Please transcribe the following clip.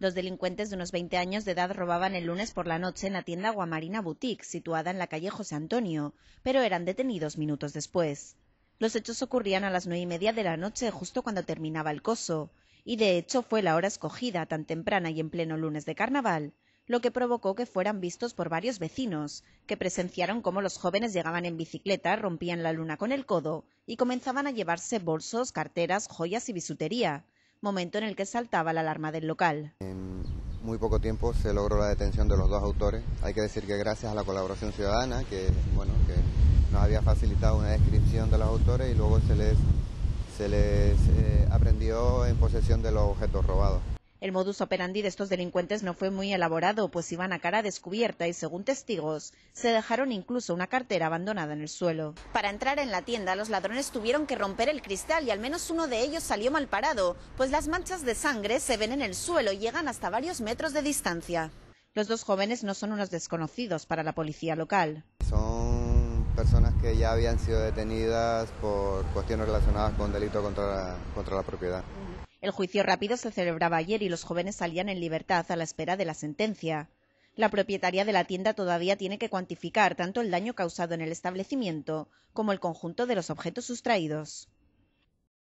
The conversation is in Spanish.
Los delincuentes de unos 20 años de edad robaban el lunes por la noche en la tienda Guamarina Boutique, situada en la calle José Antonio, pero eran detenidos minutos después. Los hechos ocurrían a las nueve y media de la noche, justo cuando terminaba el coso, y de hecho fue la hora escogida, tan temprana y en pleno lunes de carnaval, lo que provocó que fueran vistos por varios vecinos, que presenciaron cómo los jóvenes llegaban en bicicleta, rompían la luna con el codo y comenzaban a llevarse bolsos, carteras, joyas y bisutería, momento en el que saltaba la alarma del local. En muy poco tiempo se logró la detención de los dos autores. Hay que decir que gracias a la colaboración ciudadana, que, bueno, que nos había facilitado una descripción de los autores y luego se les, se les eh, aprendió en posesión de los objetos robados. El modus operandi de estos delincuentes no fue muy elaborado, pues iban a cara descubierta y, según testigos, se dejaron incluso una cartera abandonada en el suelo. Para entrar en la tienda, los ladrones tuvieron que romper el cristal y al menos uno de ellos salió mal parado, pues las manchas de sangre se ven en el suelo y llegan hasta varios metros de distancia. Los dos jóvenes no son unos desconocidos para la policía local. Son personas que ya habían sido detenidas por cuestiones relacionadas con delito contra contra la propiedad. El juicio rápido se celebraba ayer y los jóvenes salían en libertad a la espera de la sentencia. La propietaria de la tienda todavía tiene que cuantificar tanto el daño causado en el establecimiento como el conjunto de los objetos sustraídos.